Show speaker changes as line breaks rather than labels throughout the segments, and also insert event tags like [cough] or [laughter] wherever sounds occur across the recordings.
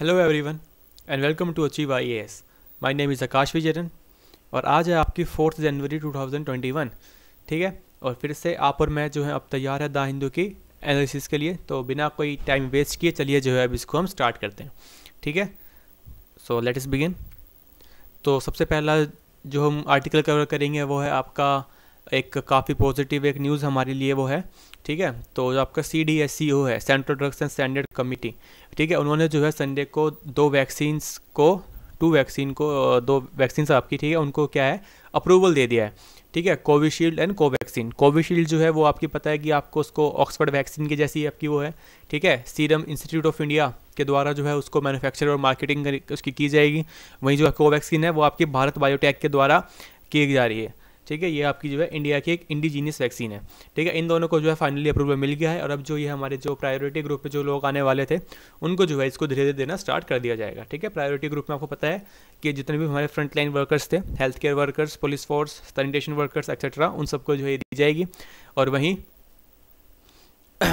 hello everyone and welcome to Achieve I A S my name is Akash Vijayan और आज है आपकी फोर्थ जनवरी 2021 ठीक है और फिर से आप और मैं जो है अब तैयार है द हिंदू की एनालिसिस के लिए तो बिना कोई टाइम वेस्ट किए चलिए जो है अब इसको हम स्टार्ट करते हैं ठीक है सो लेट इस बिगिन तो सबसे पहला जो हम आर्टिकल कवर करेंगे वो है आपका एक काफ़ी पॉजिटिव एक न्यूज़ हमारे लिए वो है ठीक है तो जो आपका C D S C O है central drugs and standard committee ठीक है उन्होंने जो है संडे को दो वैक्सीन्स को टू वैक्सीन को दो वैक्सीन आपकी ठीक है उनको क्या है अप्रूवल दे दिया है ठीक है कोविशील्ड एंड कोवैक्सीन कोविशील्ड जो है वो आपकी पता है कि आपको उसको ऑक्सफर्ड वैक्सीन की जैसी आपकी वो है ठीक है सीरम इंस्टीट्यूट ऑफ इंडिया के द्वारा जो है उसको मैन्युफैक्चर और मार्केटिंग उसकी की जाएगी वहीं जो कोवैक्सीन है वो आपकी भारत बायोटेक के द्वारा की जा रही है ठीक है ये आपकी जो है इंडिया की एक इंडिजीनियस वैक्सीन है ठीक है इन दोनों को जो है फाइनली अप्रूवल मिल गया है और अब जो ये हमारे जो प्रायोरिटी ग्रुप में जो लोग आने वाले थे उनको जो है इसको धीरे धीरे देना स्टार्ट कर दिया जाएगा ठीक है प्रायोरिटी ग्रुप में आपको पता है कि जितने भी हमारे फ्रंट लाइन वर्कर्स थे health care workers police force sanitation workers etcetera उन सबको जो है दी जाएगी और वहीं [coughs]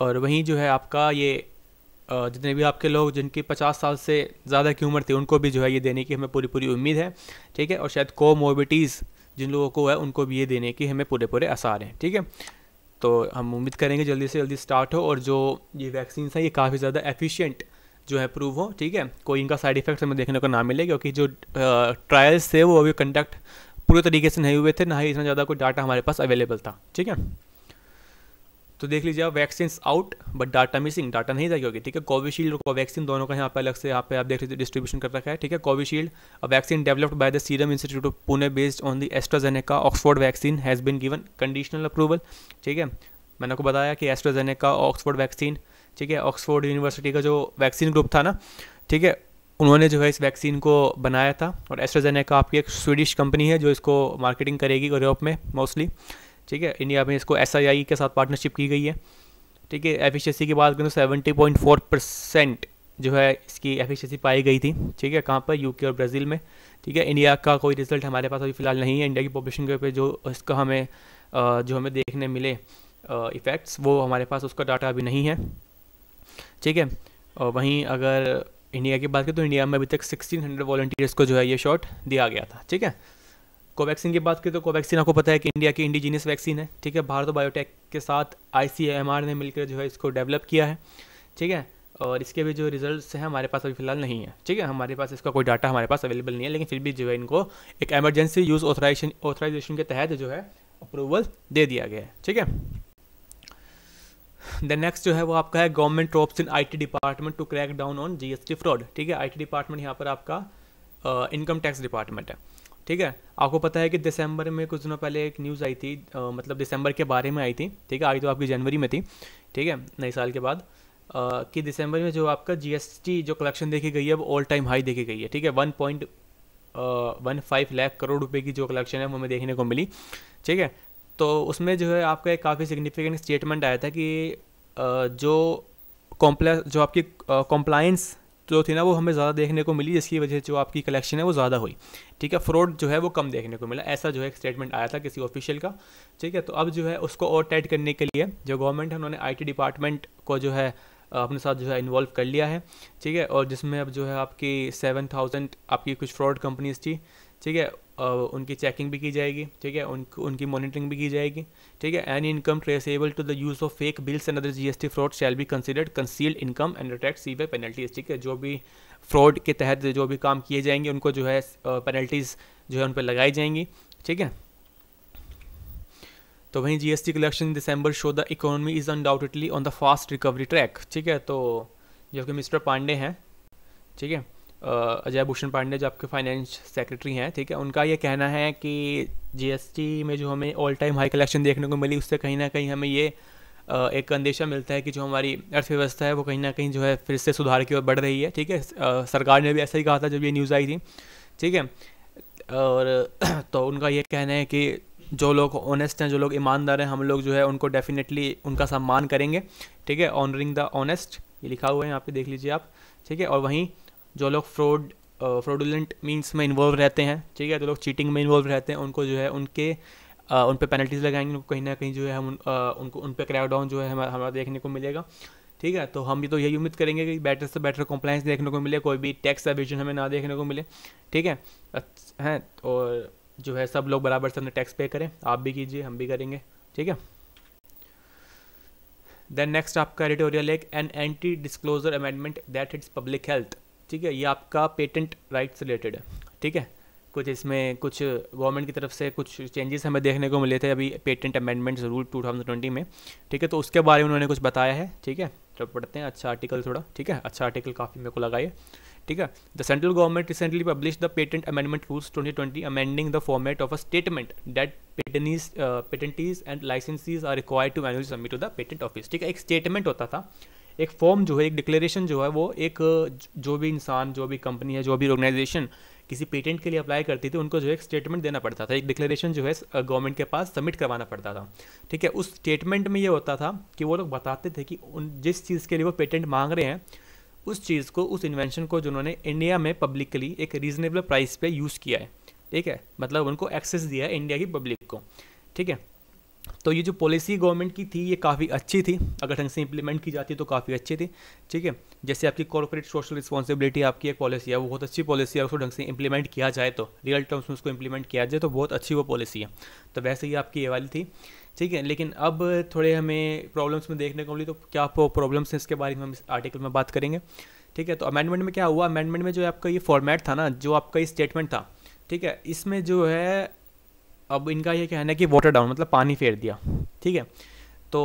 और वहीं जो है आपका ये जितने भी आपके लोग जिनकी 50 साल से ज़्यादा की उम्र थी उनको भी जो है ये देने की हमें पूरी पूरी उम्मीद है ठीक है और शायद कोमोबिटीज़ जिन लोगों को है उनको भी ये देने की हमें पूरे पूरे आसार हैं ठीक है तो हम उम्मीद करेंगे जल्दी से जल्दी स्टार्ट हो और जो ये वैक्सीन है ये काफ़ी ज़्यादा एफिशिएंट जो है प्रूव हो ठीक है कोई इनका साइड इफेक्ट हमें देखने को ना मिले क्योंकि जो ट्रायल्स थे वो अभी कंडक्ट पूरे तरीके से नहीं हुए थे ना ही इतना ज़्यादा कोई डाटा हमारे पास अवेलेबल था ठीक है तो देख लीजिए आप vaccine out but data missing data नहीं जाएगी होगी ठीक है कोविशील्ड और कोवैक्सीन दोनों का यहाँ पे अलग से यहाँ पे आप देख लीजिए डिस्ट्रीब्यूशन कर रखा है ठीक है Covishield uh vaccine developed by the Serum Institute of Pune based on the AstraZeneca Oxford vaccine has been given conditional approval ठीक है मैंने आपको बताया कि एस्ट्राजेनेका ऑक्सफोर्ड वैक्सीन ठीक है ऑक्सफोर्ड यूनिवर्सिटी का जो वैक्सीन ग्रुप था ना ठीक है उन्होंने जो है इस वैक्सीन को बनाया था और एस्ट्राजेनेका आपकी एक स्वीडिश कंपनी है जो इसको मार्केटिंग करेगी यूरोप में मोस्टली ठीक है इंडिया में इसको एस के साथ पार्टनरशिप की गई है ठीक है एफिशिएंसी की बात करें तो सेवेंटी पॉइंट फोर परसेंट जो है इसकी एफिशिएंसी पाई गई थी ठीक है कहाँ पर यूके और ब्राज़ील में ठीक है इंडिया का कोई रिजल्ट हमारे पास अभी फ़िलहाल नहीं है इंडिया की पॉपुलेशन के ऊपर जो इसका हमें जो हमें देखने मिले इफ़ेक्ट्स वो हमारे पास उसका डाटा अभी नहीं है ठीक है और वहीं अगर इंडिया की बात करें तो इंडिया में अभी तक सिक्सटीन हंड्रेड को जो है ये शॉट दिया गया था ठीक है कोवैक्सीन की बात करें तो कोवैक्सीन आपको पता है कि इंडिया की इंडिजीनियस वैक्सीन है ठीक है भारत बायोटेक के साथ आई ने मिलकर जो है इसको डेवलप किया है ठीक है और इसके भी जो रिजल्ट्स हैं हमारे पास अभी फिलहाल नहीं है ठीक है हमारे पास इसका कोई डाटा हमारे पास अवेलेबल नहीं है लेकिन फिर भी जो है इनको एक एमरजेंसी यूज़ ऑथराइजेशन ऑथराइजेशन के तहत जो है अप्रूवल दे दिया गया है ठीक है द नेक्स्ट जो है वो आपका है government drops in IT department to crack down on GST fraud ठीक है आईटी डिपार्टमेंट यहाँ पर आपका इनकम टैक्स डिपार्टमेंट है ठीक है आपको पता है कि दिसंबर में कुछ दिनों पहले एक न्यूज़ आई थी आ, मतलब दिसंबर के बारे में आई थी ठीक है आई तो आपकी जनवरी में थी ठीक है नए साल के बाद आ, कि दिसंबर में जो आपका जीएसटी जो कलेक्शन देखी गई है वो ऑल टाइम हाई देखी गई है ठीक है one point one five lakh crore रुपए की जो कलेक्शन है वो हमें देखने को मिली ठीक है तो उसमें जो है आपका एक काफ़ी सिग्निफिकेंट स्टेटमेंट आया था कि आ, जो कॉम्प्ले जो आपकी कॉम्प्लाइंस जो थी ना वो हमें ज़्यादा देखने को मिली जिसकी वजह से जो आपकी कलेक्शन है वो ज़्यादा हुई ठीक है फ्रॉड जो है वो कम देखने को मिला ऐसा जो है स्टेटमेंट आया था किसी ऑफिशियल का ठीक है तो अब जो है उसको और टाइट करने के लिए जो गवर्नमेंट है उन्होंने आई डिपार्टमेंट को जो है अपने साथ जो है इन्वॉल्व कर लिया है ठीक है और जिसमें अब जो है आपकी सेवन थाउजेंड आपकी कुछ फ्रॉड कंपनीज थी ठीक है उनकी चेकिंग भी की जाएगी ठीक है उनकी उनकी मॉनिटरिंग भी की जाएगी ठीक है any income traceable to the use of fake bills and other GST fraud shall be considered concealed income and attracts सी पेनल्टीज ठीक है जो भी फ्रॉड के तहत जो भी काम किए जाएंगे उनको जो है पेनल्टीज़ जो है उन पर लगाई जाएंगी ठीक है तो वहीं GST collection December show the economy is undoubtedly on the fast recovery track ठीक है तो जो कि मिस्टर पांडे हैं ठीक है अजय भूषण पांडे जो आपके फाइनेंस सेक्रेटरी हैं ठीक है उनका ये कहना है कि जीएसटी में जो हमें ऑल टाइम हाई कलेक्शन देखने को मिली उससे कहीं ना कहीं हमें ये एक अंदेशा मिलता है कि जो हमारी अर्थव्यवस्था है वो कहीं ना कहीं जो है फिर से सुधार की ओर बढ़ रही है ठीक है सरकार ने भी ऐसा ही कहा था जब ये न्यूज़ आई थी ठीक है और [clears throat] तो उनका ये कहना है कि जो लोग ऑनेस्ट हैं जो लोग ईमानदार हैं हम लोग जो है उनको डेफिनेटली उनका सम्मान करेंगे ठीक है ऑनरिंग द ऑनेस्ट ये लिखा हुआ है यहाँ पे देख लीजिए आप ठीक है और वहीं जो लोग फ्रॉड फ्रॉडुलेंट मीन्स में इन्वॉल्व रहते हैं ठीक है जो लोग चीटिंग में इन्वॉल्व रहते हैं उनको जो है उनके आ, उन पर पेनल्टीज़ लगाएंगे उनको कहीं ना कहीं जो है हम आ, उनको उन पर क्रैकडाउन जो है हमारा देखने को मिलेगा ठीक है तो हम भी तो यही उम्मीद करेंगे कि बेटर से बेटर कॉम्प्लाइंस देखने को मिले कोई भी टैक्स एविजन हमें ना देखने को मिले ठीक है हैं और जो है सब लोग बराबर से अपने टैक्स पे करें आप भी कीजिए हम भी करेंगे ठीक है देन नेक्स्ट आपका एडिटोरियल एक an anti disclosure amendment that its public health ठीक है ये आपका पेटेंट राइट से रिलेटेड है ठीक है कुछ इसमें कुछ गवर्नमेंट की तरफ से कुछ चेंजेस हमें देखने को मिले थे अभी पेटेंट अमेंडमेंट्स रूल टू में ठीक है तो उसके बारे में उन्होंने कुछ बताया है ठीक है तो पढ़ते हैं अच्छा आर्टिकल थोड़ा ठीक है अच्छा आर्टिकल काफ़ी मेरे को लगाइए ठीक है the central government recently publish the patent amendment rules 2020 amending the format of a statement that patentees patentees and licensees are required to manually submit to the patent office ठीक है एक स्टेटमेंट होता था एक फॉर्म जो है एक declaration जो है वो एक जो भी इंसान जो भी कंपनी है जो भी ऑर्गेनाइजेशन किसी पेटेंट के लिए अप्लाई करती थी उनको जो है एक स्टेटमेंट देना पड़ता था एक डिक्लेरेशन जो है गवर्नमेंट के पास सबमिट करवाना पड़ता था ठीक है उस स्टेटमेंट में ये होता था कि वो लोग बताते थे कि उन जिस चीज़ के लिए वो पेटेंट मांग रहे हैं उस चीज़ को उस इन्वेंशन को जिन्होंने इंडिया में पब्लिकली एक रीजनेबल प्राइस पे यूज़ किया है ठीक है मतलब उनको एक्सेस दिया है इंडिया की पब्लिक को ठीक है तो ये जो पॉलिसी गवर्नमेंट की थी ये काफ़ी अच्छी थी अगर ढंग से इंप्लीमेंट की जाती तो काफ़ी अच्छी थी ठीक है जैसे आपकी कॉर्पोरेट सोशल रिस्पॉन्सिबिलिटी आपकी एक पॉलिसी है वो बहुत अच्छी पॉलिसी है उसको ढंग से इंप्लीमेंट किया जाए तो रियल टर्म्स में उसको इंप्लीमेंट किया जाए तो बहुत अच्छी वो पॉलिसी है तो वैसे ही आपकी ये वाली थी ठीक है लेकिन अब थोड़े हमें प्रॉब्लम्स में देखने को मिली तो क्या प्रॉब्लम्स हैं इसके बारे में हम इस आर्टिकल में बात करेंगे ठीक है तो अमेंडमेंट में क्या हुआ अमेंडमेंट में जो आपका ये फॉर्मेट था ना जो आपका ये स्टेटमेंट था ठीक है इसमें जो है अब इनका यह कहना है कि वाटर डाउन मतलब पानी फेर दिया ठीक है तो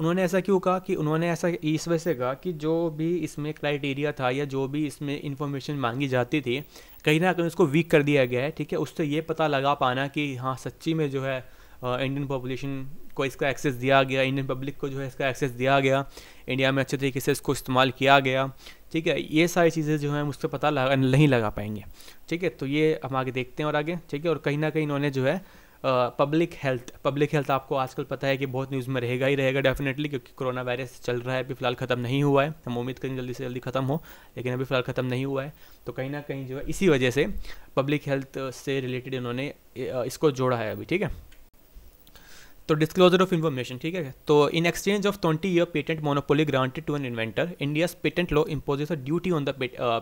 उन्होंने ऐसा क्यों कहा कि उन्होंने ऐसा इस वजह से कहा कि जो भी इसमें क्राइटेरिया था या जो भी इसमें इन्फॉर्मेशन मांगी जाती थी कहीं ना कहीं उसको वीक कर दिया गया है ठीक है उससे ये पता लगा पाना कि हाँ सच्ची में जो है इंडियन पॉपुलेशन को इसका एक्सेस दिया गया इंडियन पब्लिक को जो है इसका एक्सेस दिया गया इंडिया में अच्छे तरीके से इसको इस्तेमाल किया गया ठीक है ये सारी चीज़ें जो हैं उससे पता लगा नहीं लगा पाएंगे ठीक है तो ये हम आगे देखते हैं और आगे ठीक है और कहीं ना कहीं इन्होंने जो है पब्लिक हेल्थ पब्लिक हेल्थ आपको आजकल पता है कि बहुत न्यूज़ में रहेगा ही रहेगा डेफिनेटली क्योंकि कोरोना वायरस चल रहा है अभी फिलहाल ख़त्म नहीं हुआ है हम उम्मीद करें जल्दी से जल्दी ख़त्म हो लेकिन अभी फिलहाल ख़त्म नहीं हुआ है तो कहीं ना कहीं जो है इसी वजह से पब्लिक हेल्थ से रिलेटेड इन्होंने इसको जोड़ा है अभी ठीक है तो डिस्क्लोजर ऑफ इन्फॉर्मेशन ठीक है तो in exchange of twenty year patent monopoly granted to an inventor India's patent law imposes a duty on the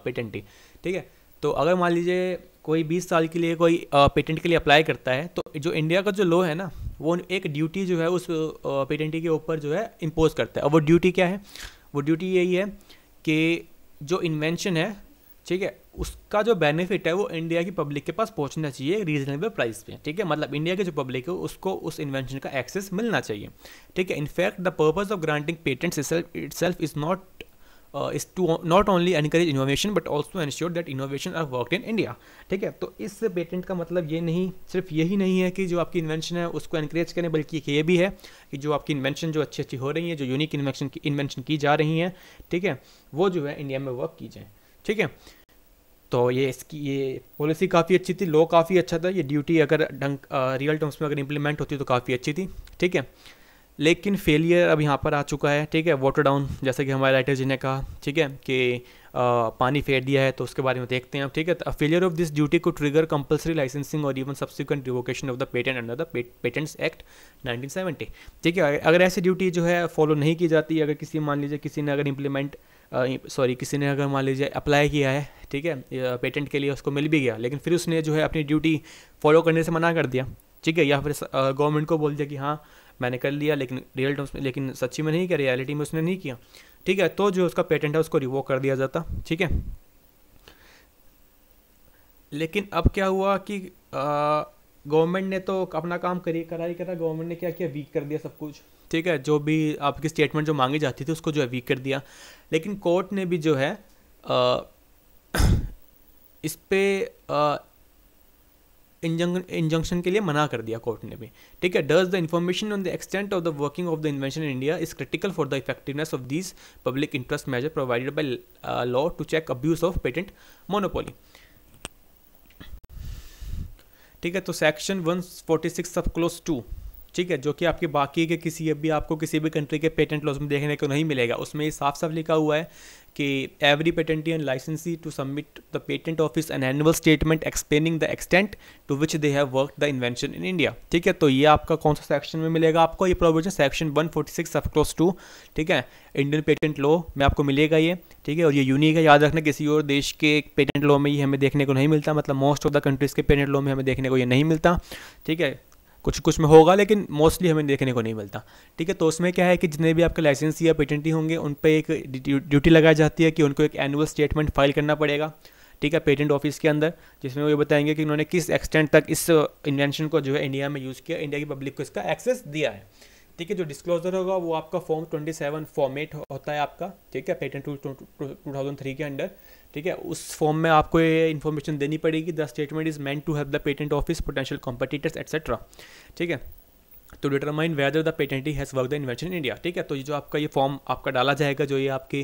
patentee ठीक है तो अगर मान लीजिए कोई बीस साल के लिए कोई पेटेंट के लिए अप्लाई करता है तो जो इंडिया का जो लॉ है ना वो एक ड्यूटी जो है उस पेटेंटी के ऊपर जो है इम्पोज करता है और वो ड्यूटी क्या है वो ड्यूटी यही है कि जो इन्वेंशन है ठीक है उसका जो बेनिफिट है वो इंडिया की पब्लिक के पास पहुंचना चाहिए रीजनेबल प्राइस पे ठीक है मतलब इंडिया की जो पब्लिक है उसको उस इन्वेंशन का एक्सेस मिलना चाहिए ठीक है in fact the purpose of granting patents itself is not uh, is to not only encourage innovation but also ensure that innovation are worked in India ठीक है तो इस पेटेंट का मतलब ये नहीं सिर्फ यही नहीं है कि जो आपकी इन्वेंशन है उसको इनक्रेज करें बल्कि ये भी है कि जो आपकी इन्वेंशन जो अच्छी अच्छी हो रही है जो यूनिक इन्वेंशन की इन्वेंशन की जा रही हैं ठीक है वो जो है इंडिया में वर्क की जाए ठीक है तो ये इसकी ये पॉलिसी काफ़ी अच्छी थी लॉ काफ़ी अच्छा था ये ड्यूटी अगर ढंग रियल टर्म्स में अगर इम्प्लीमेंट होती तो काफ़ी अच्छी थी ठीक है लेकिन फेलियर अब यहाँ पर आ चुका है ठीक है वाटर डाउन जैसे कि हमारे राइटर जी ने कहा ठीक है कि आ, पानी फेर दिया है तो उसके बारे में देखते हैं अब ठीक है तो फेलियर ऑफ दिस ड्यूटी को ट्रिगर कंपलसरी लाइसेंसिंग और even subsequent revocation of the patent under the patents act 1970 ठीक है अगर ऐसी ड्यूटी जो है फॉलो नहीं की जाती अगर किसी मान लीजिए किसी ने अगर इम्प्लीमेंट सॉरी किसी ने अगर मान लीजिए अप्लाई किया है ठीक है पेटेंट के लिए उसको मिल भी गया लेकिन फिर उसने जो है अपनी ड्यूटी फॉलो करने से मना कर दिया ठीक है या फिर गवर्नमेंट को बोल दिया कि हाँ मैंने कर लिया लेकिन रियल टर्म्स में लेकिन सच्ची में नहीं किया रियलिटी में उसने नहीं किया ठीक है तो जो उसका पेटेंट है उसको रिवोक कर दिया जाता ठीक है लेकिन अब क्या हुआ कि गवर्नमेंट ने तो अपना काम करी करा ही करा गवर्नमेंट ने क्या किया वीक कर दिया सब कुछ ठीक है जो भी आपकी स्टेटमेंट जो मांगी जाती थी उसको जो है वीक कर दिया लेकिन कोर्ट ने भी जो है आ, [coughs] इस पर इंजंक्शन के लिए मना कर दिया कोर्ट ने भी ठीक है does the information on the extent of the working of the invention in India is critical for the effectiveness of this public interest measure provided by law to check abuse of patent monopoly ठीक है तो section one forty six sub clause two ठीक है जो कि आपके बाकी के किसी भी आपको किसी भी कंट्री के पेटेंट लॉज में देखने को नहीं मिलेगा उसमें साफ साफ लिखा हुआ है कि every patentee and licensee to submit the patent office an annual statement explaining the extent to which they have work the invention in India ठीक है तो ये आपका कौन सा सेक्शन में मिलेगा आपको ये provision section 146 forty six sub clause two ठीक है इंडियन पेटेंट लॉ में आपको मिलेगा ये ठीक है और ये यूनिक है याद रखना किसी और देश के पेटेंट लॉ में ये हमें देखने को नहीं मिलता मतलब मोस्ट ऑफ द कंट्रीज़ के पेटेंट लॉ में हमें देखने को ये नहीं मिलता ठीक है कुछ कुछ में होगा लेकिन मोस्टली हमें देखने को नहीं मिलता ठीक है तो उसमें क्या है कि जितने भी आपके लाइसेंस या पेटेंटी होंगे उन पर एक ड्यूटी लगाई जाती है कि उनको एक एनुअल स्टेटमेंट फाइल करना पड़ेगा ठीक है पेटेंट ऑफिस के अंदर जिसमें वो ये बताएंगे कि उन्होंने किस एक्सटेंट तक इस इन्वेंशन को जो है इंडिया में यूज़ किया इंडिया की पब्लिक को इसका एक्सेस दिया है ठीक है जो डिस्क्लोजर होगा वो आपका फॉर्म ट्वेंटी सेवन फॉर्मेट होता है आपका ठीक है patent two two thousand three के अंडर ठीक है उस फॉर्म में आपको ये इन्फॉर्मेशन देनी पड़ेगी the statement is meant to help the patent office potential competitors etcetera ठीक है तो determine whether the patentee has work the invention in India ठीक है तो ये जो आपका ये फॉर्म आपका डाला जाएगा जो ये आपकी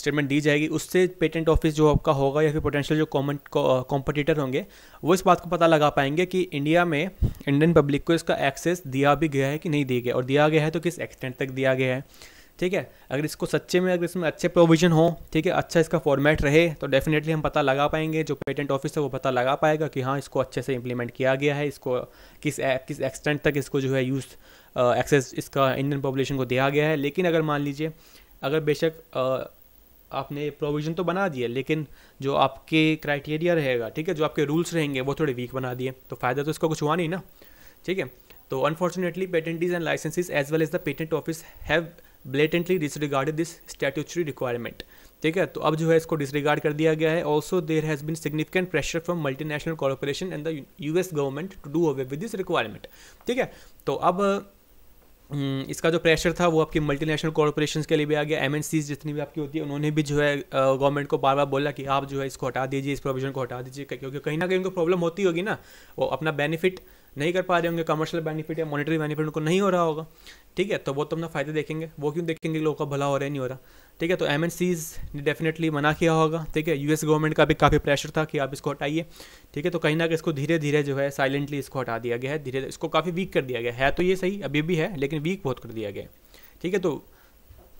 स्टेटमेंट दी जाएगी उससे पेटेंट ऑफिस जो आपका होगा या फिर पोटेंशियल जो कॉमन कॉम्पिटिटर uh, होंगे वो इस बात को पता लगा पाएंगे कि इंडिया में इंडियन पब्लिक को इसका एक्सेस दिया भी गया है कि नहीं दिया गया और दिया गया है तो किस एक्सटेंट तक दिया गया है ठीक है अगर इसको सच्चे में अगर इसमें अच्छे प्रोविजन हो ठीक है अच्छा इसका फॉर्मेट रहे तो डेफिनेटली हम पता लगा पाएंगे जो पेटेंट ऑफिस है वो पता लगा पाएगा कि हाँ इसको अच्छे से इम्प्लीमेंट किया गया है इसको किस किस एक्सटेंट तक इसको जो है यूज़ एक्सेस इसका इंडियन पॉपुलेशन को दिया गया है लेकिन अगर मान लीजिए अगर बेशक आ, आपने प्रोविज़न तो बना दिया लेकिन जो आपके क्राइटेरिया रहेगा ठीक है जो आपके रूल्स रहेंगे वो थोड़े वीक बना दिए तो फ़ायदा तो इसका कुछ हुआ नहीं ना ठीक है तो unfortunately patentees and licensees as well as the patent office have blatantly disregarded this statutory requirement ठीक है तो अब जो है इसको डिसरिगार्ड कर दिया गया है also there has been significant pressure from multinational corporation and the US government to do away with this requirement ठीक है तो अब हम्म, इसका जो प्रेशर था वो आपकी मल्टीनेशनल कॉरपोरेशन के लिए भी आ गया एम जितनी भी आपकी होती है उन्होंने भी जो है गवर्नमेंट को बार बार बोला कि आप जो है इसको हटा दीजिए इस प्रोविजन को हटा दीजिए क्योंकि कहीं ना कहीं उनको प्रॉब्लम होती होगी ना वो अपना बेनिफिट नहीं कर पा रहे होंगे कमर्शियल बेनिफिट या मॉनिटरी बेनिफिट उनको नहीं हो रहा होगा ठीक है तो वो तो अपना फ़ायदे देखेंगे वो क्यों देखेंगे लोगों का भला हो रहा है नहीं हो रहा ठीक है तो एम ने डेफिनेटली मना किया होगा ठीक है यूएस गवर्नमेंट का भी काफ़ी प्रेशर था कि आप इसको हटाइए ठीक है तो कहीं ना कहीं इसको धीरे धीरे जो है साइलेंटली इसको हटा दिया गया है धीरे इसको काफ़ी वीक कर दिया गया है तो ये सही अभी भी है लेकिन वीक बहुत कर दिया गया है ठीक है तो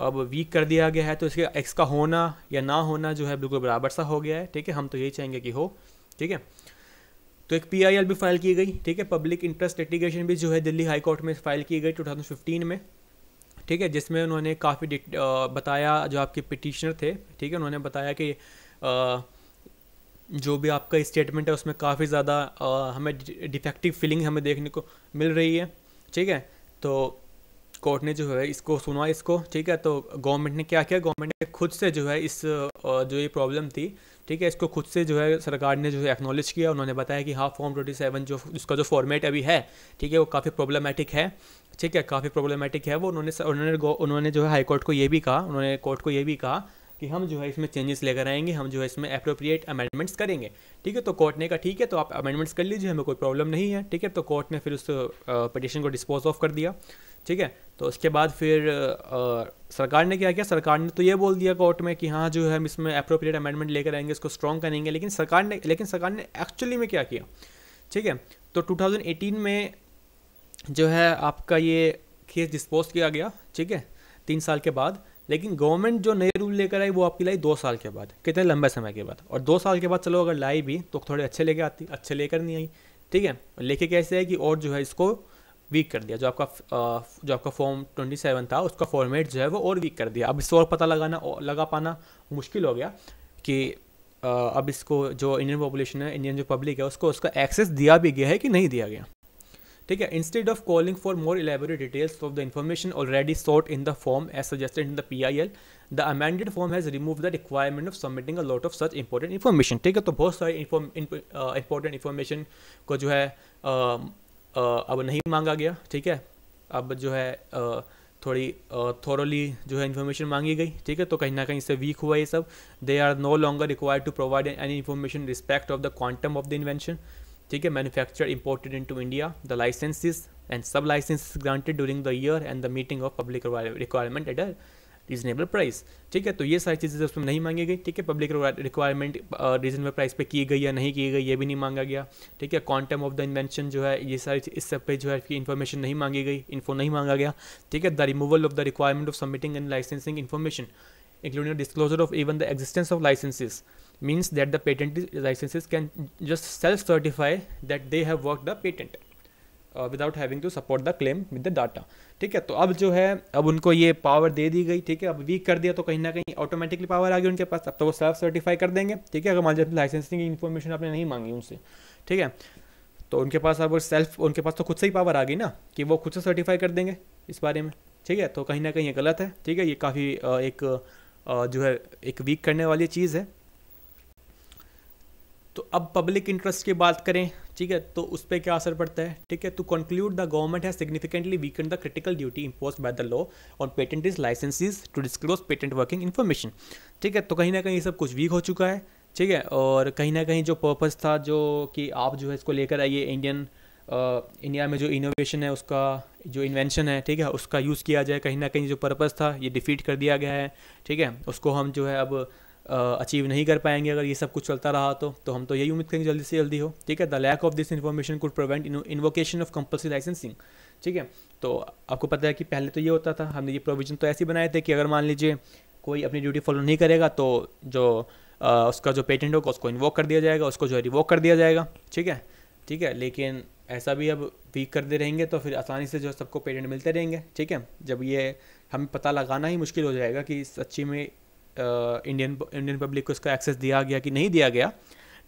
अब वीक कर दिया गया है तो इसके एक्स का होना या ना होना जो है बिल्कुल बराबर सा हो गया है ठीक है हम तो यही चाहेंगे कि हो ठीक है तो एक पी भी फाइल की गई ठीक है पब्लिक इंटरेस्ट लिटिगेशन भी जो है दिल्ली हाई कोर्ट में फाइल की गई 2015 में ठीक है जिसमें उन्होंने काफ़ी बताया जो आपके पिटिशनर थे ठीक है उन्होंने बताया कि आ, जो भी आपका स्टेटमेंट है उसमें काफ़ी ज़्यादा हमें डिफेक्टिव फीलिंग हमें देखने को मिल रही है ठीक है तो कोर्ट ने जो है इसको सुना इसको ठीक है तो गवर्नमेंट ने क्या किया गवर्नमेंट ने खुद से जो है इस जो ये प्रॉब्लम थी ठीक है इसको खुद से जो है सरकार ने जो है एक्नोलेज किया उन्होंने बताया कि हाँ फॉर्म ट्वेंटी सेवन जो उसका जो फॉर्मेट अभी है ठीक है वो काफ़ी प्रॉब्लमेटिक है ठीक है काफ़ी प्रॉब्लमेटिक है वो उन्होंने उन्होंने उन्होंने जो है हाई कोर्ट को ये भी कहा उन्होंने कोर्ट को ये भी कहा कि हम जो है इसमें चेंजेस लेकर आएंगे हम जो है इसमें अप्रोप्रिएट अमेंडमेंट्स करेंगे ठीक है तो कोर्ट ने कहा ठीक है तो आप अमेंडमेंट्स कर लीजिए हमें कोई प्रॉब्लम नहीं है ठीक है तो कोर्ट ने फिर उस पटिशन को डिस्पोज ऑफ कर दिया ठीक है तो उसके बाद फिर आ, सरकार ने क्या किया सरकार ने तो ये बोल दिया कोर्ट में कि हाँ जो है हम इसमें अप्रोप्रिएट अमेंडमेंट लेकर आएंगे इसको स्ट्रॉन्ग करेंगे लेकिन सरकार ने लेकिन सरकार ने एक्चुअली में क्या किया ठीक है तो 2018 में जो है आपका ये केस डिस्पोज किया गया ठीक है तीन साल के बाद लेकिन गवर्नमेंट जो नए रूल लेकर आई वो आपकी लाई दो साल के बाद कितने लंबे समय के बाद और दो साल के बाद चलो अगर लाई भी तो थोड़े अच्छे लेके आती अच्छे लेकर नहीं आई ठीक है लेके कैसे है कि और जो है इसको वीक कर दिया जो आपका जो आपका फॉर्म ट्वेंटी सेवन था उसका फॉर्मेट जो है वो और वीक कर दिया अब इसको और पता लगाना लगा पाना मुश्किल हो गया कि अब इसको जो इंडियन पॉपुलेशन है इंडियन जो पब्लिक है उसको उसका एक्सेस दिया भी गया है कि नहीं दिया गया ठीक है instead of calling for more elaborate details of the information already sought in the form as suggested in the P I L the amended form has remove the requirement of submitting a lot of such important information ठीक है तो बहुत सारी important information को जो है uh, अब नहीं मांगा गया ठीक है अब जो है थोड़ी थोरली जो है इन्फॉर्मेशन मांगी गई ठीक है तो कहीं ना कहीं इससे वीक हुआ ये सब they are no longer required to provide any information respect of the quantum of the invention ठीक है manufacture imported into India the licences and sub licence granted during the year and the meeting of public requirement at reasonable price ठीक है तो ये सारी चीज़ें उसमें नहीं मांगी गई ठीक है पब्लिक रिक्वायरमेंट रीजनेबल प्राइस पे की गई या नहीं की गई ये भी नहीं मांगा गया ठीक है क्वांटम ऑफ द इन्वेंशन जो है ये सारी इस सब पे जो है इन्फॉर्मेशन नहीं मांगी गई इन्फो नहीं मांगा गया ठीक है the removal of the requirement of submitting and licensing information including disclosure of even the existence of licences means that the patent licensees can just self certify that they have work the patent without having to support the claim with the data ठीक है तो अब जो है अब उनको ये power दे दी गई ठीक है अब वीक कर दिया तो कहीं ना कहीं ऑटोमेटिकली पावर आ गई उनके पास अब तो वो सेल्फ सर्टिफाई कर देंगे ठीक है अगर मान लीजिए लाइसेंसिंग की इन्फॉर्मेशन आपने नहीं मांगी उनसे ठीक है तो उनके पास अब सेल्फ उनके पास तो खुद से ही पावर आ गई ना कि वो खुद से सर्टिफाई कर देंगे इस बारे में ठीक है तो कहीं ना कहीं ये गलत है ठीक है ये काफ़ी uh, एक uh, जो है एक वीक करने वाली चीज़ है तो अब पब्लिक इंटरेस्ट की बात करें ठीक है तो उस पर क्या असर पड़ता है ठीक है to conclude the government has significantly weaken the critical duty impose by the law on patentees licensees to disclose patent working information ठीक है तो कहीं ना कहीं ये सब कुछ वीक हो चुका है ठीक है और कहीं ना कहीं जो पर्पज़ था जो कि आप जो है इसको लेकर आइए इंडियन इंडिया में जो इनोवेशन है उसका जो इन्वेंशन है ठीक है उसका यूज़ किया जाए कहीं ना कहीं जो पर्पज़ था ये डिफ़ीट कर दिया गया है ठीक है उसको हम जो है अब अचीव नहीं कर पाएंगे अगर ये सब कुछ चलता रहा तो तो हम तो यही उम्मीद करेंगे जल्दी से जल्दी हो ठीक है the lack of this information could prevent invocation of compulsory licensing ठीक है तो आपको पता है कि पहले तो ये होता था हमने ये प्रोविजन तो ऐसे बनाए थे कि अगर मान लीजिए कोई अपनी ड्यूटी फॉलो नहीं करेगा तो जो आ, उसका जो पेटेंट होगा उसको इन्वोक कर दिया जाएगा उसको जो है रिवोक कर दिया जाएगा ठीक है ठीक है लेकिन ऐसा भी अब वीक करते रहेंगे तो फिर आसानी से जो सबको पेटेंट मिलते रहेंगे ठीक है जब ये हमें पता लगाना ही मुश्किल हो जाएगा कि सच्ची में इंडियन इंडियन पब्लिक को इसका एक्सेस दिया गया कि नहीं दिया गया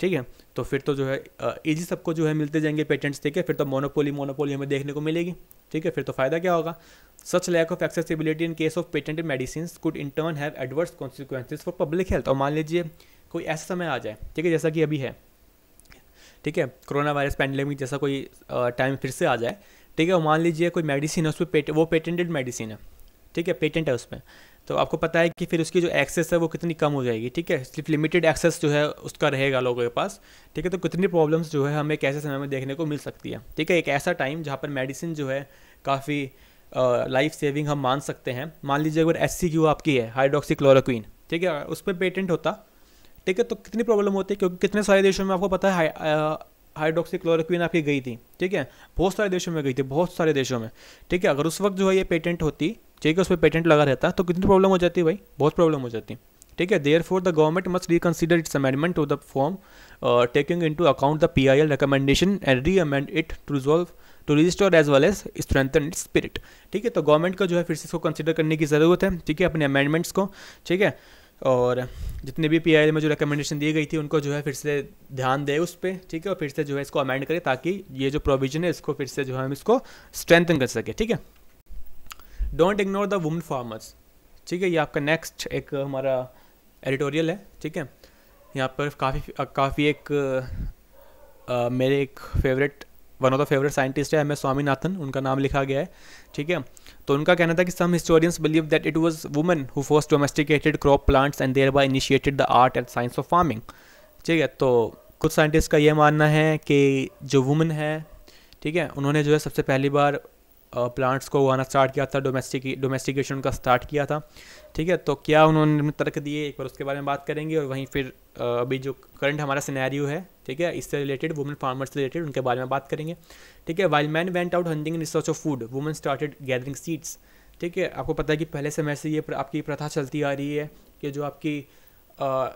ठीक है तो फिर तो जो है ईजी सबको जो है मिलते जाएंगे पेटेंट्स ठीक है फिर तो मोनोपोली मोनोपोली हमें देखने को मिलेगी ठीक है फिर तो फ़ायदा क्या होगा such lack of accessibility in case of patented medicine could in turn have adverse consequences for public health और मान लीजिए कोई ऐसा समय आ जाए ठीक है जैसा कि अभी है ठीक है कोरोना वायरस पैंडेमिक जैसा कोई टाइम फिर से आ जाए ठीक है मान लीजिए कोई मेडिसिन है उस पर पेट, वो पेटेंटेड मेडिसिन है ठीक है पेटेंट है उसमें तो आपको पता है कि फिर उसकी जो एक्सेस है वो कितनी कम हो जाएगी ठीक है सिर्फ लिमिटेड एक्सेस जो है उसका रहेगा लोगों के पास ठीक है तो कितनी प्रॉब्लम्स जो है हमें कैसे समय में देखने को मिल सकती है ठीक है एक ऐसा टाइम जहाँ पर मेडिसिन जो है काफ़ी लाइफ सेविंग हम मान सकते हैं मान लीजिए अगर एस आपकी है हाइड्रोक्सीक्लोरोक्वीन ठीक है उस पर पेटेंट होता ठीक है तो कितनी प्रॉब्लम होती है क्योंकि कितने सारे देशों में आपको पता है हाइड्रोक्सीक्लोरोक्विन आपकी गई थी ठीक है बहुत सारे देशों में गई थी बहुत सारे देशों में ठीक है अगर उस वक्त जो है ये पेटेंट होती ठीक है उस पर पेटेंट लगा रहता तो कितनी प्रॉब्लम हो जाती भाई बहुत प्रॉब्लम हो जाती ठीक है therefore the government must reconsider its amendment to the form taking into account the P I L recommendation and re amend it to resolve to register as well as strengthen it spirit ठीक है तो government का जो है फिर से इसको consider करने की ज़रूरत है ठीक है अपने अमेंडमेंट्स को ठीक है और जितने भी पी में जो रिकमेंडेशन दी गई थी उनको जो है फिर से ध्यान दें उस पर ठीक है और फिर से जो है इसको अमेंड करें ताकि ये जो प्रोविजन है इसको फिर से जो है हम इसको स्ट्रेंथन कर सकें ठीक है don't ignore the woman farmers ठीक है ये आपका नेक्स्ट एक हमारा एडिटोरियल है ठीक है यहाँ पर काफ़ी काफ़ी एक आ, मेरे एक favourite one of the favourite scientist है एम एस स्वामीनाथन उनका नाम लिखा गया है ठीक है तो उनका कहना था कि some historians believe that it was women who first domesticated crop plants and thereby initiated the art and science of farming ठीक है तो कुछ साइंटिस्ट का यह मानना है कि जो वुमेन है ठीक है उन्होंने जो है सबसे पहली बार प्लांट्स को उगाना स्टार्ट किया था डोमेस्टिक डोमेस्टिकेशन का स्टार्ट किया था ठीक है तो क्या उन्होंने तर्क दिए एक बार उसके बारे में बात करेंगे और वहीं फिर अभी जो करंट हमारा सिनेरियो है ठीक है इससे रिलेटेड वुमेन फार्मर्स रिलेटेड उनके बारे में बात करेंगे ठीक है while man went out hunting in research of food women started gathering seeds ठीक है आपको पता है कि पहले समय से ये आपकी प्रथा चलती आ रही है कि जो आपकी आ,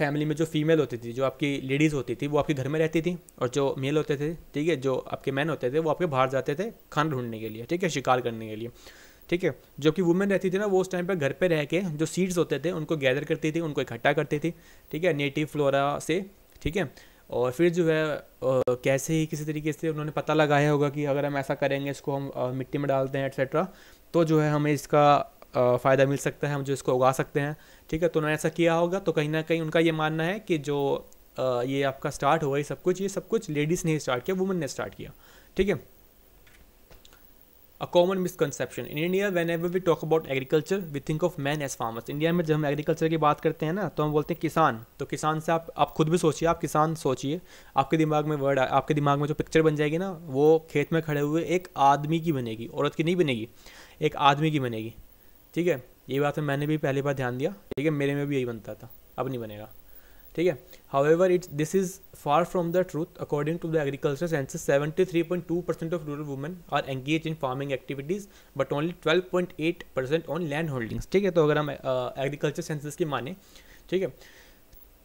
फैमिली में जो फीमेल होती थी जो आपकी लेडीज़ होती थी वो आपके घर में रहती थी और जो मेल होते थे ठीक है जो आपके मैन होते थे वो आपके बाहर जाते थे खाना ढूंढने के लिए ठीक है शिकार करने के लिए ठीक है जो कि वुमेन रहती थी ना वो उस टाइम पे घर पे रह के जो सीड्स होते थे उनको गैदर करती थी उनको इकट्ठा करती थी ठीक है नेटिव फ्लोरा से ठीक है और फिर जो है कैसे ही किसी तरीके से उन्होंने पता लगाया होगा कि अगर हम ऐसा करेंगे इसको हम मिट्टी में डालते हैं एट्सेट्रा तो जो है हमें इसका फ़ायदा मिल सकता है हम जो इसको उगा सकते हैं ठीक है तो उन्होंने ऐसा किया होगा तो कहीं ना कहीं उनका ये मानना है कि जो ये आपका स्टार्ट हुआ ये सब कुछ ये सब कुछ लेडीज़ ने स्टार्ट किया वुमेन ने स्टार्ट किया ठीक है uh a common misconception in india whenever we talk about agriculture we think of man as farmers India में जब हम एग्रीकल्चर की बात करते हैं ना तो हम बोलते हैं किसान तो किसान से आप आप खुद भी सोचिए आप किसान सोचिए आपके दिमाग में वर्ड आपके दिमाग में जो पिक्चर बन जाएगी ना वो खेत में खड़े हुए एक आदमी की बनेगी औरत की नहीं बनेगी एक आदमी की बनेगी ठीक है ये बात मैंने भी पहली बार ध्यान दिया ठीक है मेरे में भी यही बनता था अब नहीं बनेगा ठीक है however it's this is far from the truth according to the agriculture census seventy three point two percent of rural women are engage in farming activities but only twelve point eight percent on land holdings ठीक है तो अगर हम agriculture senses की माने ठीक है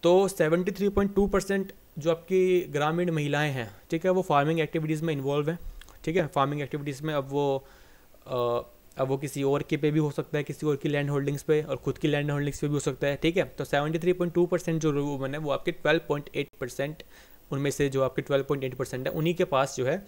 तो seventy three point two percent जो आपकी ग्रामीण महिलाएं हैं ठीक है वो फार्मिंग एक्टिविटीज़ में इन्वॉल्व हैं ठीक है फार्मिंग एक्टिविटीज़ में अब वो अब वो किसी और के पे भी हो सकता है किसी और की लैंड होल्डिंग्स पे और खुद की लैंड होल्डिंग्स पे भी हो सकता है ठीक है तो 73.2 परसेंट जो वुमन है वो आपके 12.8 परसेंट उनमें से जो आपके 12.8 परसेंट है उन्हीं के पास जो है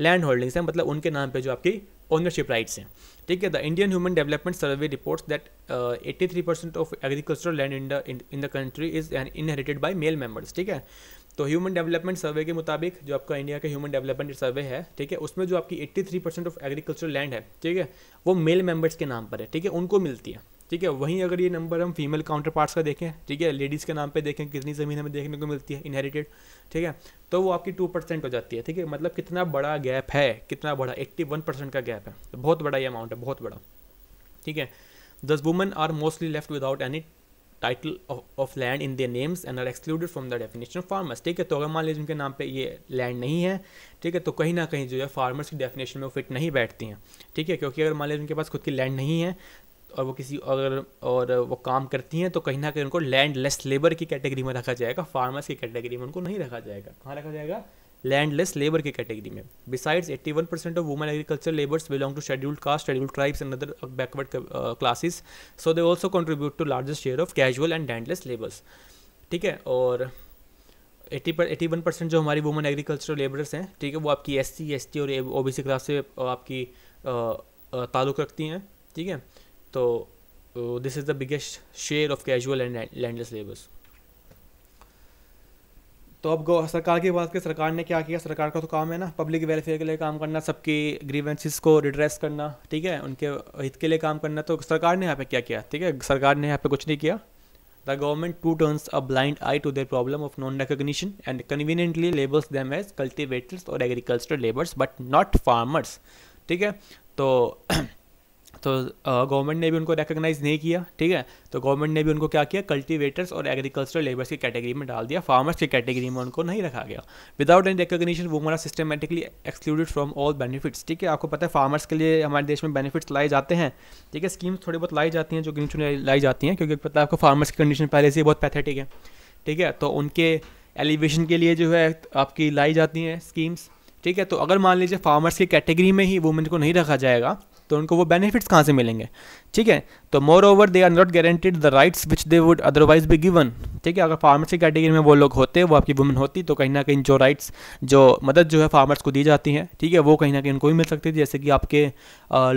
लैंड होल्डिंग्स हैं मतलब उनके नाम पे जो आपकी ओनरशिप राइट्स हैं ठीक है the Indian human development survey reports that three percent of agricultural land in the in the country is inherited by male members ठीक है तो ह्यूमन डेवलपमेंट सर्वे के मुताबिक जो आपका इंडिया का ह्यूमन डेवलपमेंट सर्वे है ठीक है उसमें जो आपकी 83 परसेंट ऑफ एग्रीकल्चर लैंड है ठीक है वो मेल मेंबर्स के नाम पर है ठीक है उनको मिलती है ठीक है वहीं अगर ये नंबर हम फीमेल काउंटर पार्ट्स का देखें ठीक है लेडीज़ के नाम पर देखें कितनी ज़मीन हमें देखने को मिलती है इनहेरिटेड ठीक है तो वो आपकी टू परसेंट हो जाती है ठीक है मतलब कितना बड़ा गैप है कितना बड़ा एट्टी वन परसेंट का गैप है तो बहुत बड़ा ये अमाउंट है बहुत बड़ा ठीक है thus women are mostly left without any title of land in their names and are excluded from the definition of farmers ठीक है तो अगर मान लीजिए उनके नाम पे ये लैंड नहीं है ठीक है तो कहीं ना कहीं जो है फार्मर्स की डेफिनेशन में वो फिट नहीं बैठती हैं ठीक है क्योंकि अगर मान लीजिए उनके पास खुद की लैंड नहीं है और वो किसी अगर और वो काम करती हैं तो कहीं ना कहीं उनको लैंड लेस लेबर की कैटेगरी में रखा जाएगा फार्मर्स की कैटेगरी में उनको नहीं रखा जाएगा कहाँ रखा जाएगा लैंडलेस लेबर की कैटेगरी में besides 81 percent of woman agriculture labours belong to scheduled caste schedule tribes and other backward classes so they also contribute to largest share of casual and landless labours ठीक है और eighty पर eighty one percent जो हमारी women agricultural labours हैं ठीक है वो आपकी एस सी एस टी और ओ बी सी क्लास से uh, आपकी uh, uh, ताल्लुक़ रखती हैं ठीक है तो this is the biggest share of casual and landless labours तो अब सरकार की बात करें सरकार ने क्या किया सरकार का तो काम है ना पब्लिक वेलफेयर के लिए काम करना सबकी ग्रीवेंसिस को रिड्रेस करना ठीक है उनके हित के लिए काम करना तो सरकार ने यहाँ पे क्या किया ठीक है सरकार ने यहाँ पे कुछ नहीं किया the government to turns a blind eye to their problem of non recognition and conveniently labels them as cultivators और agricultural labours but not farmers ठीक है तो [clears throat] तो गवर्नमेंट ने भी उनको रिकोगनाइज नहीं किया ठीक है तो गवर्नमेंट ने भी उनको क्या किया कल्टीवेटर्स और एग्रीकल्चरल लेबर्स की कैटेगरी में डाल दिया फार्मर्स की कैटेगरी में उनको नहीं रखा गया विदाउट एनी रिकग्निशन वो हमारा systematically excluded from all benefits ठीक है आपको पता है फार्मर्स के लिए हमारे देश में बेनिफिट्स लाए जाते हैं ठीक है स्कीम्स थोड़ी बहुत लाई जाती हैं जो गिन चुने लाई जाती हैं क्योंकि पता है आपको फार्मर्स की कंडीशन पहले से ही बहुत पैथेटिक है ठीक है तो उनके एलिवेशन के लिए जो है आपकी लाई जाती हैं स्कीम्स ठीक है तो अगर मान लीजिए फार्मर्स की कैटेगरी में ही वुमेन को नहीं रखा जाएगा तो उनको वो बेनिफिट्स कहाँ से मिलेंगे ठीक है तो moreover they are not guaranteed the rights which they would otherwise be given ठीक है अगर फार्मर्स की कैटेगरी में वो लोग होते वो आपकी वुमेन होती तो कहीं ना कहीं जो राइट्स जो मदद जो है फार्मर्स को दी जाती है ठीक है वो कहीं ना कहीं उनको भी मिल सकती थी जैसे कि आपके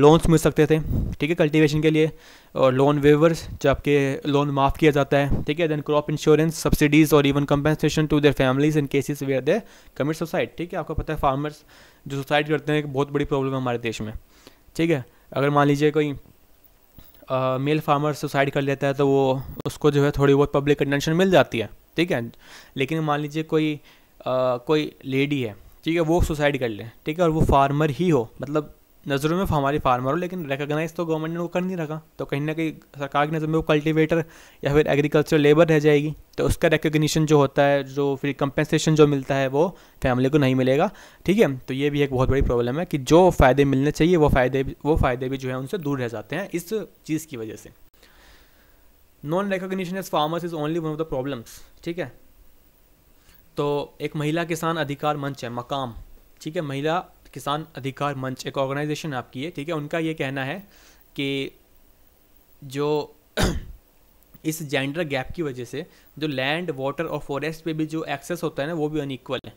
लोन्स मिल सकते थे ठीक है कल्टिवेशन के लिए और लोन वेवर्स जो आपके लोन माफ़ किया जाता है ठीक है देन क्रॉप इंश्योरेंस सब्सिडीज़ और even compensation to their families in cases where they commit suicide ठीक है आपको पता है फार्मर्स जो सुसाइड करते हैं एक बहुत बड़ी प्रॉब्लम है हमारे देश में ठीक है अगर मान लीजिए कोई मेल फार्मर सुसाइड कर लेता है तो वो उसको जो है थोड़ी बहुत पब्लिक अटेंशन मिल जाती है ठीक है लेकिन मान लीजिए कोई आ, कोई लेडी है ठीक है वो सुसाइड कर ले ठीक है और वो फार्मर ही हो मतलब नज़रों में हमारी फार्मर हो लेकिन रिकगनाइज तो गवर्नमेंट ने वो कर नहीं रखा तो कहीं ना कहीं सरकार की नज़र में वो कल्टिवेटर या फिर एग्रीकल्चर लेबर रह जाएगी तो उसका रिकोगनीशन जो होता है जो फिर कंपेंसेशन जो मिलता है वो फैमिली को नहीं मिलेगा ठीक है तो ये भी एक बहुत बड़ी प्रॉब्लम है कि जो फ़ायदे मिलने चाहिए वो फ़ायदे वो फ़ायदे भी जो है उनसे दूर रह जाते हैं इस चीज़ की वजह से non recognition as farmers is only one of the problems ठीक है तो एक महिला किसान अधिकार मंच है मकाम ठीक है महिला किसान अधिकार मंच एक ऑर्गेनाइजेशन आपकी है ठीक है उनका ये कहना है कि जो [clears throat] इस जेंडर गैप की वजह से जो लैंड वाटर और फॉरेस्ट पे भी जो एक्सेस होता है ना वो भी अनइक्वल है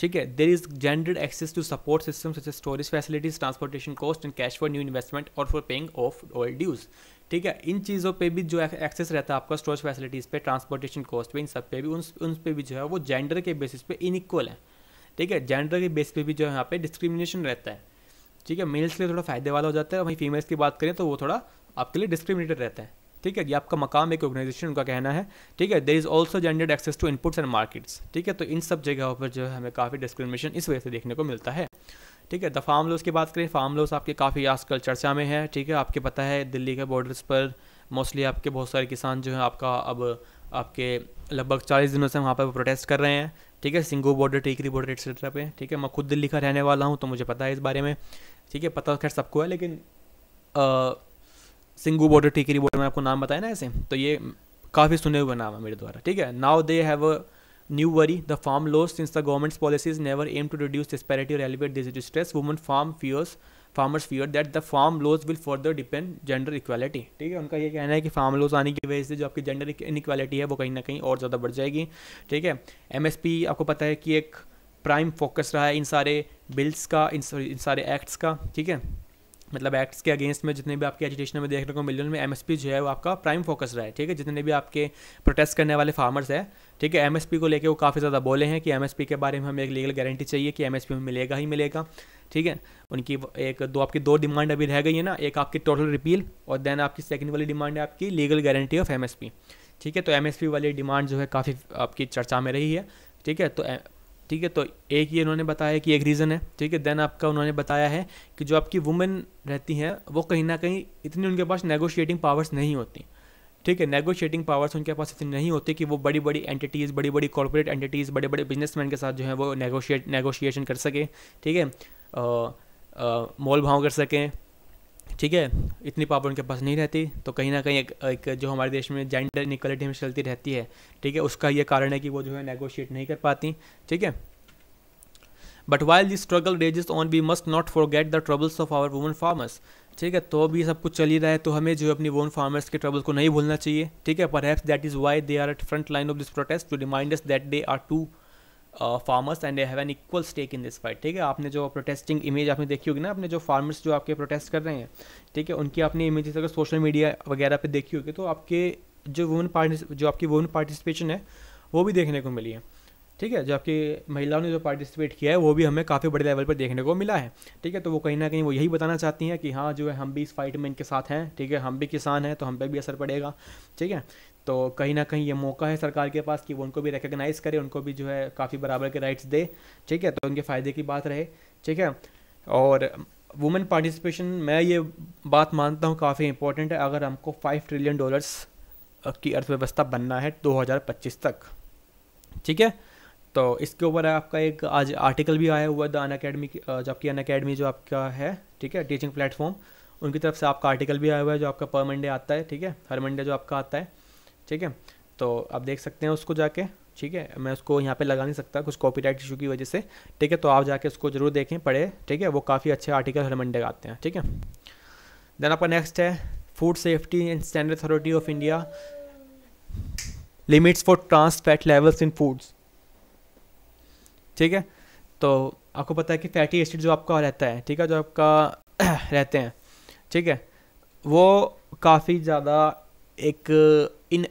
ठीक है there is gender access to support system such storage facilities transportation cost and cash for new investment और for paying off all dues ठीक है इन चीज़ों पे भी जो एक्सेस रहता है आपका स्टोरेज फैसिलिटीज़ पे ट्रांसपोर्टेशन कॉस्ट पे इन सब पे भी उन उन पे भी जो है वो जेंडर के बेसिस पे इनइक्वल है ठीक है जेंडर के बेस पे भी जो है यहाँ पे डिस्क्रिमिनेशन रहता है ठीक है मेल्स के लिए थोड़ा फ़ायदे वाला हो जाता है वहीं फीमेल्स की बात करें तो वो थोड़ा आपके लिए डिस्क्रिमिनेटेड रहता है ठीक है ये आपका मकाम एक ऑर्गेनाइजेशन उनका कहना है ठीक है there is also gendered access to inputs and markets ठीक है तो इन सब जगहों पर जो है हमें काफ़ी डिस्क्रिमिनेशन इस वजह से देखने को मिलता है ठीक है द फार्म लॉस की बात करें फार्म लॉस आपके काफ़ी आजकल चर्चा में है ठीक है आपके पता है दिल्ली के बॉर्डर्स पर मोस्टली आपके बहुत सारे किसान जो हैं आपका अब आपके लगभग चालीस दिनों से वहाँ पर प्रोटेस्ट कर रहे हैं ठीक है Singhu border Tikri border etcetera पे ठीक है मैं खुद दिल्ली का रहने वाला हूँ तो मुझे पता है इस बारे में ठीक है पता तो खैर सबको है लेकिन सिंगो सिंगू बॉर्डर टेकरी बॉर्डर में आपको नाम बताया ना ऐसे तो ये काफ़ी सुने हुए नाम है मेरे द्वारा ठीक है now they have a new worry the farm laws since the government's policies never aim to reduce disparity और alleviate this stress woman farm फ्यूर्स farmers fear that the farm laws will further depend gender equality ठीक है उनका ये कहना है कि farm laws आने की वजह से जो आपकी जेंडर इनक्वालिटी है वो कहीं ना कहीं और ज़्यादा बढ़ जाएगी ठीक है एम आपको पता है कि एक प्राइम फोकस रहा है इन सारे बिल्स का इन सारे एक्ट्स का ठीक है मतलब एक्ट्स के अगेंस्ट में जितने भी आपके एजुटेशन में देखने को मिल रहे हैं उनमें एम जो है वो आपका प्राइम फोकस रहा है ठीक है जितने भी आपके प्रोटेस्ट करने वाले फार्मर्स है ठीक है एम को लेके वो काफ़ी ज़्यादा बोले हैं कि एम के बारे में हमें एक लीगल गारंटी चाहिए कि एम हमें मिलेगा ही मिलेगा ठीक है उनकी एक दो आपकी दो डिमांड अभी रह गई है ना एक आपकी टोटल रिपील और देन आपकी सेकेंड वाली डिमांड है आपकी लीगल गारंटी ऑफ एम ठीक है तो एम वाली डिमांड जो है काफ़ी आपकी चर्चा में रही है ठीक है तो ठीक है तो एक ये उन्होंने बताया कि एक रीज़न है ठीक है देन आपका उन्होंने बताया है कि जो आपकी वुमेन रहती हैं वो कहीं ना कहीं इतनी उनके पास नेगोशिएटिंग पावर्स नहीं होती ठीक है नेगोशिएटिंग पावर्स उनके पास इतनी नहीं होती कि वो बड़ी बड़ी एंटिटीज़ बड़ी बड़ी कॉर्पोरेट एंटिटीज़ बड़े बड़े बिजनेसमैन के साथ जो है वो नेगोशिएट नेगोशिएशन कर सकें ठीक है मोल भाव कर सकें ठीक है इतनी पावर उनके पास नहीं रहती तो कहीं ना कहीं एक, एक जो हमारे देश में जेंडर इनिक्वलिटी हमें चलती रहती है ठीक है उसका ये कारण है कि वो जो है नेगोशिएट नहीं कर पाती ठीक है but while this struggle rages on we must not forget the troubles of our woman farmers ठीक है तो भी सब कुछ चल ही रहा है तो हमें जो है अपनी वोन फार्मर्स के ट्रबल्स को नहीं भूलना चाहिए ठीक है perhaps that is why they are at front line of this protest to remind us that they are too farmers and they have an equal stake in this fight ठीक है आपने जो प्रोटेस्टिंग इमेज आपने देखी होगी ना आपने जो फार्मर्स जो आपके प्रोटेस्ट कर रहे हैं ठीक है उनकी आपने इमेजेस अगर सोशल मीडिया वगैरह पे देखी होगी तो आपके जो वुमेन जो आपकी वुमेन पार्टिसिपेशन है वो भी देखने को मिली है ठीक है जो आपकी महिलाओं ने जो पार्टिसिपेट किया है वो भी हमें काफ़ी बड़े लेवल पर देखने को मिला है ठीक है तो वो कहीं ना कहीं वो यही बताना चाहती हैं कि हाँ जो है हम भी इस फाइट में इनके साथ हैं ठीक है हम भी किसान हैं तो हम पे भी असर पड़ेगा ठीक है तो कहीं ना कहीं ये मौका है सरकार के पास कि वो उनको भी रिकग्नाइज़ करे उनको भी जो है काफ़ी बराबर के राइट्स दे ठीक है तो उनके फ़ायदे की बात रहे ठीक है और वुमेन पार्टिसिपेशन मैं ये बात मानता हूँ काफ़ी इंपॉर्टेंट है अगर हमको फाइव ट्रिलियन डॉलर्स की अर्थव्यवस्था बनना है 2025 तक ठीक है तो इसके ऊपर आपका एक आज आर्टिकल भी आया हुआ है द अन अकेडमी जबकि अन अकेडमी जो आपका है ठीक है टीचिंग प्लेटफॉर्म उनकी तरफ से आपका आर्टिकल भी आया हुआ है जो आपका पर मंडे आता है ठीक है हर मंडे जो आपका आता है ठीक है तो आप देख सकते हैं उसको जाके ठीक है मैं उसको यहाँ पे लगा नहीं सकता कुछ कॉपीराइट इशू की वजह से ठीक है तो आप जाके उसको ज़रूर देखें पढ़े ठीक है वो काफ़ी अच्छे आर्टिकल हर मंडे आते हैं ठीक है देन आपका नेक्स्ट है food safety and standard authority of India limits for trans fat levels in foods ठीक है तो आपको पता है कि फैटी एसिड जो आपका रहता है ठीक है जो आपका [coughs] रहते हैं ठीक है वो काफ़ी ज़्यादा एक इन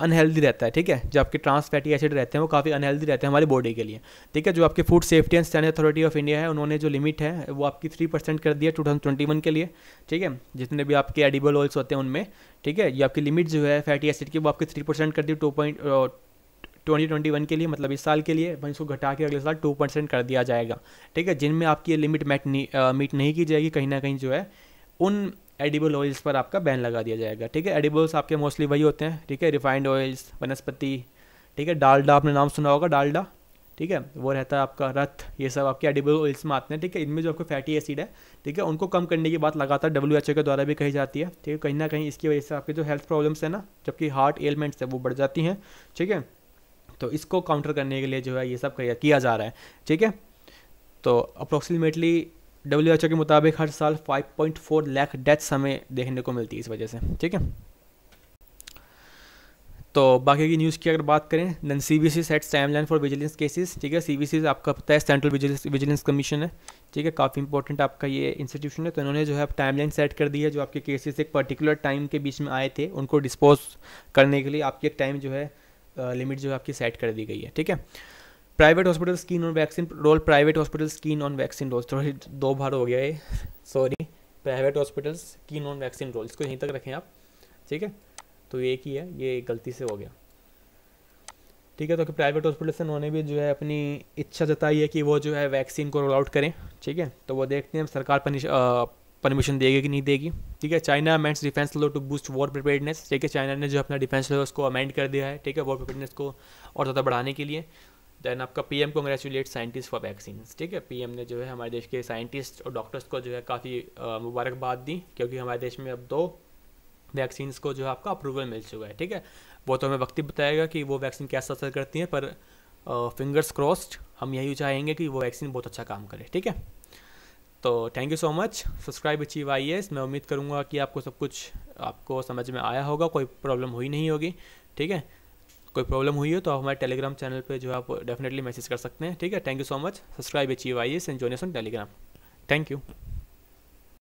अनहेल्दी रहता है ठीक है जो आपके ट्रांस फैटी एसिड रहते हैं वो काफ़ी अनहेल्दी रहते हैं हमारी बॉडी के लिए ठीक है जो आपके food safety and standard authority of India है उन्होंने जो लिमिट है वो आपकी थ्री परसेंट कर दिया टू थाउजेंड ट्वेंटी वन के लिए ठीक है जितने भी आपके एडिबल ऑयल्स होते हैं उनमें ठीक है ये आपकी लिमिट जो है फैटी एसिड की वो आपकी थ्री परसेंट कर दी two point twenty twenty one के लिए मतलब इस साल के लिए वहीं इसको घटा के अगले साल टू परसेंट कर दिया जाएगा ठीक है जिनमें आपकी ये लिमिट मैट मीट नहीं की जाएगी कहीं ना कहीं जो है उन एडिबल ऑयल्स पर आपका बैन लगा दिया जाएगा ठीक है एडिबल्स आपके मोस्टली वही होते हैं ठीक है रिफाइंड ऑयल्स वनस्पति ठीक है डालडा आपने नाम सुना होगा डालडा ठीक है वो रहता है आपका रथ ये सब आपके एडिबल ऑयल्स में आते हैं ठीक है इनमें जो आपको फैटी एसिड है ठीक है उनको कम करने की बात लगातार डब्ल्यू एच ओ के द्वारा भी कही जाती है ठीक है कहीं ना कहीं इसकी वजह से आपके जो हेल्थ प्रॉब्लम्स है ना जबकि हार्ट एलमेंट्स है वो बढ़ जाती हैं ठीक है तो इसको काउंटर करने के लिए जो है ये सब किया जा रहा है ठीक है तो अप्रोक्सीमेटली डब्ल्यू के मुताबिक हर साल 5.4 लाख डेथ्स हमें देखने को मिलती है इस वजह से ठीक है तो बाकी की न्यूज़ की अगर बात करें then C B C sets line for vigilance cases ठीक है सी बी सी आपका पता है सेंट्रल विजिलेंस विजिलेंस कमीशन है ठीक है काफ़ी इंपॉर्टेंट आपका ये इंस्टीट्यूशन है तो इन्होंने जो है अब लाइन सेट कर दी है जो आपके केसेस एक पर्टिकुलर टाइम के बीच में आए थे उनको डिस्पोज करने के लिए आपकी एक टाइम जो है लिमिट जो है आपकी सेट कर दी गई है ठीक है private hospital keen on vaccine role private hospital keen on vaccine role थोड़ी दो बार हो गया ये sorry private hospital keen on vaccine role इसको यहीं तक रखें आप ठीक है तो ये ही है ये गलती से हो गया ठीक है तो प्राइवेट हॉस्पिटल से उन्होंने भी जो है अपनी इच्छा जताई है कि वो जो है वैक्सीन को रोल आउट करें ठीक है तो वो देखते हैं सरकार परमिशन देगी कि नहीं देगी ठीक है China amends defence law to boost war preparedness ठीक है चाइना ने जो अपना डिफेंस लो उसको अमेंड कर दिया है ठीक है वॉर प्रिपेयरनेस को और ज़्यादा बढ़ाने के लिए देन आपका P M congratulate scientist for vaccine ठीक है पी एम ने जो है हमारे देश के साइंटिस्ट और डॉक्टर्स को जो है काफ़ी मुबारकबाद दी क्योंकि हमारे देश में अब दो वैक्सीन्स को जो है आपका अप्रूवल मिल चुका है ठीक है वो तो हमें वक्त ही बताएगा कि वो वैक्सीन कैसा असर करती हैं पर फिंगर्स क्रॉस्ड हम यही चाहेंगे कि वो वैक्सीन बहुत अच्छा काम करे ठीक है तो thank you so much subscribe achieve I S मैं उम्मीद करूँगा कि आपको सब कुछ आपको समझ में आया होगा कोई प्रॉब्लम हुई नहीं होगी ठीक है कोई प्रॉब्लम हुई हो तो आप हमारे टेलीग्राम चैनल पे जो है आप डेफिनेटली मैसेज कर सकते हैं ठीक है thank you so much subscribe achieve I S and join Telegram thank you